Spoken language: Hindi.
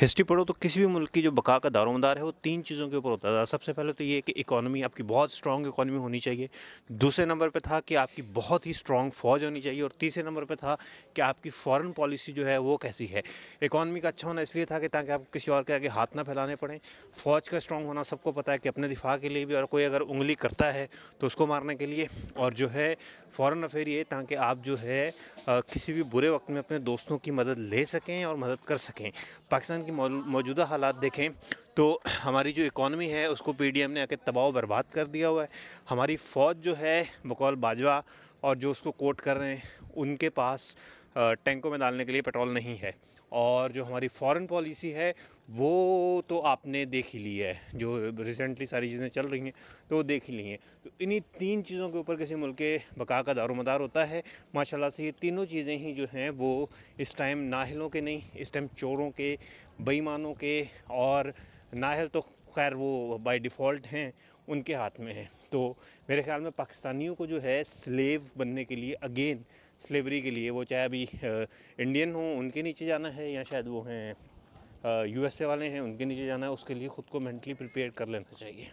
हिस्ट्री पढ़ो तो किसी भी मुल्क की जो बका का दारोमदार है वो तीन चीज़ों के ऊपर होता था सबसे पहले तो ये कि इकानमी आपकी बहुत स्ट्रॉन्ग इकानमी होनी चाहिए दूसरे नंबर पे था कि आपकी बहुत ही स्ट्रॉन्ग फौज होनी चाहिए और तीसरे नंबर पे था कि आपकी फॉरेन पॉलिसी जो है वो कैसी है इकानमी का अच्छा होना इसलिए था कि ताकि आपको किसी और के आगे हाथ ना फैलाने पड़े फौज का स्ट्रॉन्ग होना सबको पता है कि अपने दिफा के लिए भी और कोई अगर उंगली करता है तो उसको मारने के लिए और जो है फ़ॉरन अफेयर ये ताकि आप जो है किसी भी बुरे वक्त में अपने दोस्तों की मदद ले सकें और मदद कर सकें पाकिस्तान की मौजूदा हालात देखें तो हमारी जो इकॉनमी है उसको पीडीएम ने आके तबाह बर्बाद कर दिया हुआ है हमारी फ़ौज जो है बकौल बाजवा और जो उसको कोट कर रहे हैं उनके पास टैंकों में डालने के लिए पेट्रोल नहीं है और जो हमारी फॉरेन पॉलिसी है वो तो आपने देख ही ली है जो रिसेंटली सारी चीज़ें चल रही हैं तो वो देख ही ली हैं तो इन्हीं तीन चीज़ों के ऊपर किसी मुल्क के बका का दारोमदार होता है माशाल्लाह से ये तीनों चीज़ें ही जो हैं वो इस टाइम नाहलों के नहीं इस टाइम चोरों के बेईमानों के और नाहल तो खैर वो बाई डिफ़ॉल्ट हैं उनके हाथ में हैं तो मेरे ख्याल में पाकिस्तानियों को जो है स्लेव बनने के लिए अगेन स्लेवरी के लिए वो चाहे अभी इंडियन हों उनके नीचे जाना है या शायद वो हैं यूएसए वाले हैं उनके नीचे जाना है उसके लिए ख़ुद को मेंटली प्रिपेयर कर लेना चाहिए